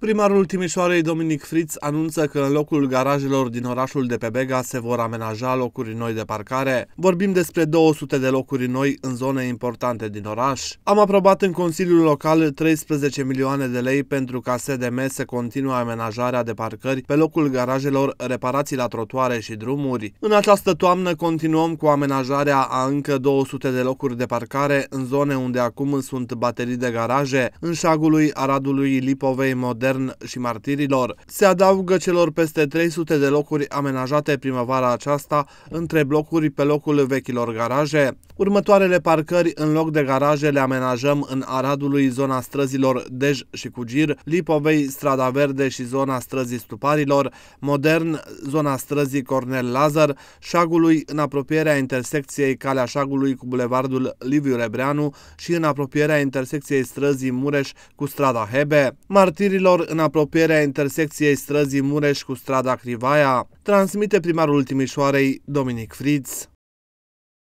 Primarul Timișoarei, Dominic Fritz, anunță că în locul garajelor din orașul de pe Bega se vor amenaja locuri noi de parcare. Vorbim despre 200 de locuri noi în zone importante din oraș. Am aprobat în Consiliul Local 13 milioane de lei pentru ca SDM să continue amenajarea de parcări pe locul garajelor, reparații la trotuare și drumuri. În această toamnă continuăm cu amenajarea a încă 200 de locuri de parcare în zone unde acum sunt baterii de garaje, în șagului Aradului Lipovei model intern și martirilor. Se adaugă celor peste 300 de locuri amenajate primăvara aceasta între blocuri pe locul vechilor garaje. Următoarele parcări în loc de garaje le amenajăm în Aradului zona străzilor Dej și Cugir, Lipovei, Strada Verde și zona străzii Stuparilor, Modern, zona străzii Cornel Lazar, Șagului în apropierea intersecției Calea Șagului cu Bulevardul Liviu Rebreanu și în apropierea intersecției străzii Mureș cu Strada Hebe, Martirilor în apropierea intersecției străzii Mureș cu Strada Crivaia, transmite primarul Timișoarei Dominic Fritz.